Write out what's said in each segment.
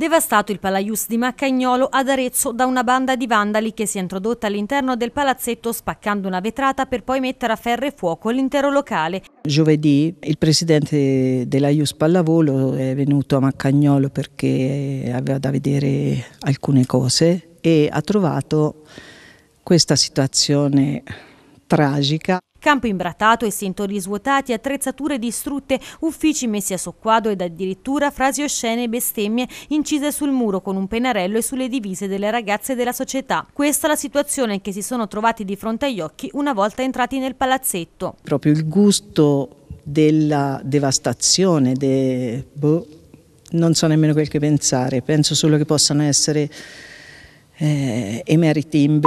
devastato il Palaius di Maccagnolo ad Arezzo da una banda di vandali che si è introdotta all'interno del palazzetto spaccando una vetrata per poi mettere a ferro e fuoco l'intero locale. Giovedì il presidente della Ius Pallavolo è venuto a Maccagnolo perché aveva da vedere alcune cose e ha trovato questa situazione tragica campo imbratato e svuotati, attrezzature distrutte, uffici messi a soqquadro ed addirittura frasi oscene e bestemmie incise sul muro con un pennarello e sulle divise delle ragazze della società. Questa è la situazione che si sono trovati di fronte agli occhi una volta entrati nel palazzetto. Proprio il gusto della devastazione, de... boh, non so nemmeno quel che pensare, penso solo che possano essere eh, emeriti in b-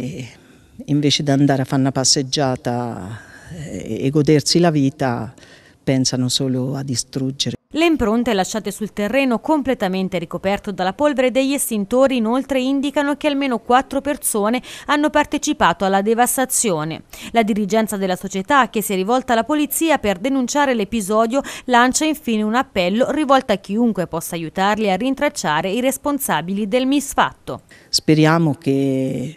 che invece di andare a fare una passeggiata eh, e godersi la vita, pensano solo a distruggere. Le impronte lasciate sul terreno completamente ricoperto dalla polvere degli estintori inoltre indicano che almeno quattro persone hanno partecipato alla devastazione. La dirigenza della società che si è rivolta alla polizia per denunciare l'episodio lancia infine un appello rivolto a chiunque possa aiutarli a rintracciare i responsabili del misfatto. Speriamo che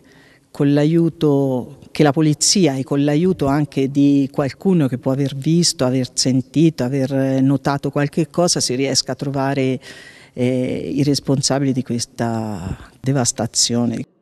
con l'aiuto che la polizia e con l'aiuto anche di qualcuno che può aver visto, aver sentito, aver eh, notato qualche cosa, si riesca a trovare eh, i responsabili di questa devastazione.